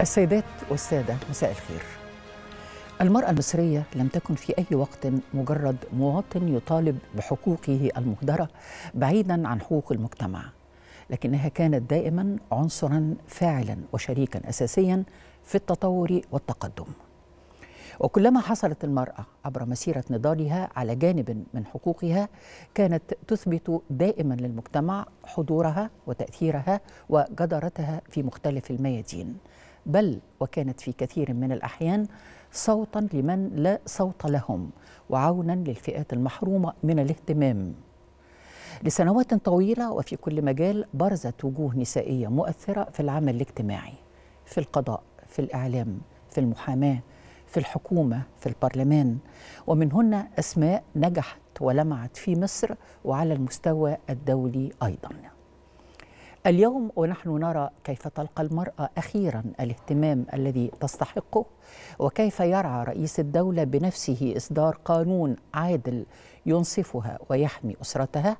السيدات والسادة مساء الخير المرأة المصرية لم تكن في أي وقت مجرد مواطن يطالب بحقوقه المهدرة بعيدا عن حقوق المجتمع لكنها كانت دائما عنصرا فاعلا وشريكا أساسيا في التطور والتقدم وكلما حصلت المرأة عبر مسيرة نضالها على جانب من حقوقها كانت تثبت دائما للمجتمع حضورها وتأثيرها وجدارتها في مختلف الميادين بل وكانت في كثير من الأحيان صوتا لمن لا صوت لهم وعونا للفئات المحرومة من الاهتمام لسنوات طويلة وفي كل مجال برزت وجوه نسائية مؤثرة في العمل الاجتماعي في القضاء في الإعلام في المحاماة في الحكومة في البرلمان ومنهن أسماء نجحت ولمعت في مصر وعلى المستوى الدولي أيضاً اليوم ونحن نرى كيف تلقى المرأة أخيرا الاهتمام الذي تستحقه وكيف يرعى رئيس الدولة بنفسه إصدار قانون عادل ينصفها ويحمي أسرتها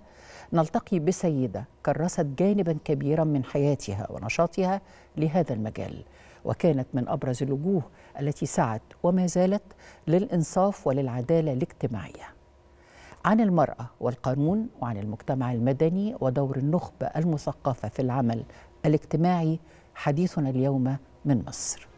نلتقي بسيدة كرست جانبا كبيرا من حياتها ونشاطها لهذا المجال وكانت من أبرز الوجوه التي سعت وما زالت للإنصاف وللعدالة الاجتماعية عن المرأة والقانون وعن المجتمع المدني ودور النخبة المثقفة في العمل الاجتماعي حديثنا اليوم من مصر